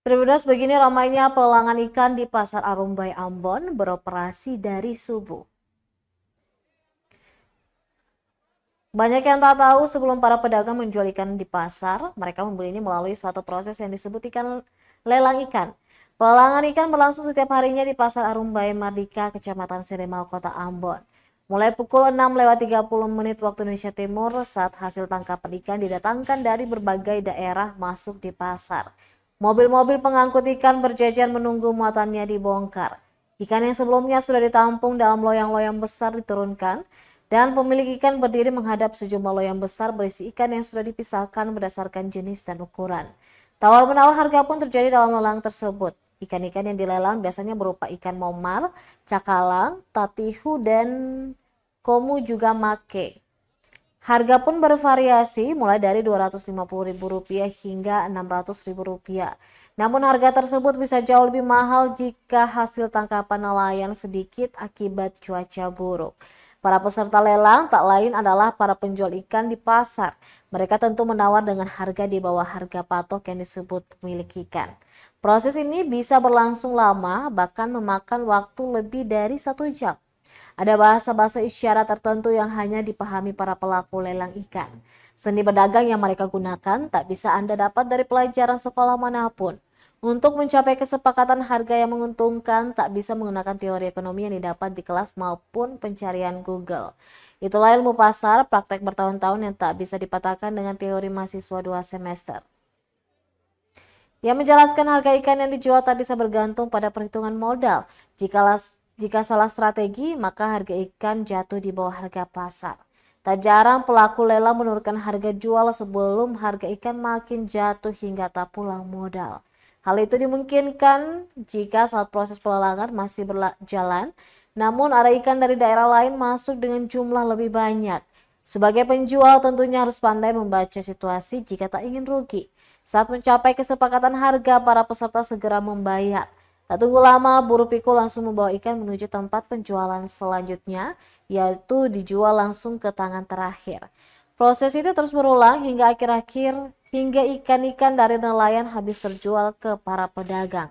Terbedas begini ramainya pelelangan ikan di Pasar Arumbai Ambon beroperasi dari subuh. Banyak yang tak tahu sebelum para pedagang menjual ikan di pasar, mereka membelinya melalui suatu proses yang disebut ikan lelang ikan. Pelelangan ikan berlangsung setiap harinya di Pasar Arumbai Mardika, Kecamatan Siremau, Kota Ambon. Mulai pukul 6 lewat 30 menit waktu Indonesia Timur saat hasil tangkapan ikan didatangkan dari berbagai daerah masuk di pasar. Mobil-mobil pengangkut ikan berjejer menunggu muatannya dibongkar. Ikan yang sebelumnya sudah ditampung dalam loyang-loyang besar diturunkan dan pemilik ikan berdiri menghadap sejumlah loyang besar berisi ikan yang sudah dipisahkan berdasarkan jenis dan ukuran. Tawar-menawar harga pun terjadi dalam lelang tersebut. Ikan-ikan yang dilelang biasanya berupa ikan momar, cakalang, tatihu, dan komu juga make. Harga pun bervariasi mulai dari Rp250.000 hingga Rp600.000. Namun harga tersebut bisa jauh lebih mahal jika hasil tangkapan nelayan sedikit akibat cuaca buruk. Para peserta lelang tak lain adalah para penjual ikan di pasar. Mereka tentu menawar dengan harga di bawah harga patok yang disebut pemilik ikan. Proses ini bisa berlangsung lama, bahkan memakan waktu lebih dari satu jam. Ada bahasa-bahasa isyarat tertentu yang hanya dipahami para pelaku lelang ikan. Seni berdagang yang mereka gunakan tak bisa Anda dapat dari pelajaran sekolah manapun. Untuk mencapai kesepakatan harga yang menguntungkan, tak bisa menggunakan teori ekonomi yang didapat di kelas maupun pencarian Google. Itulah ilmu pasar, praktek bertahun-tahun yang tak bisa dipatahkan dengan teori mahasiswa dua semester. Yang menjelaskan harga ikan yang dijual tak bisa bergantung pada perhitungan modal. Jikalau jika salah strategi, maka harga ikan jatuh di bawah harga pasar. Tak jarang pelaku lela menurunkan harga jual sebelum harga ikan makin jatuh hingga tak pulang modal. Hal itu dimungkinkan jika saat proses pelelangan masih berjalan, namun ada ikan dari daerah lain masuk dengan jumlah lebih banyak. Sebagai penjual tentunya harus pandai membaca situasi jika tak ingin rugi. Saat mencapai kesepakatan harga, para peserta segera membayar. Tak tunggu lama, buru pikul langsung membawa ikan menuju tempat penjualan selanjutnya, yaitu dijual langsung ke tangan terakhir. Proses itu terus berulang hingga akhir-akhir hingga ikan-ikan dari nelayan habis terjual ke para pedagang.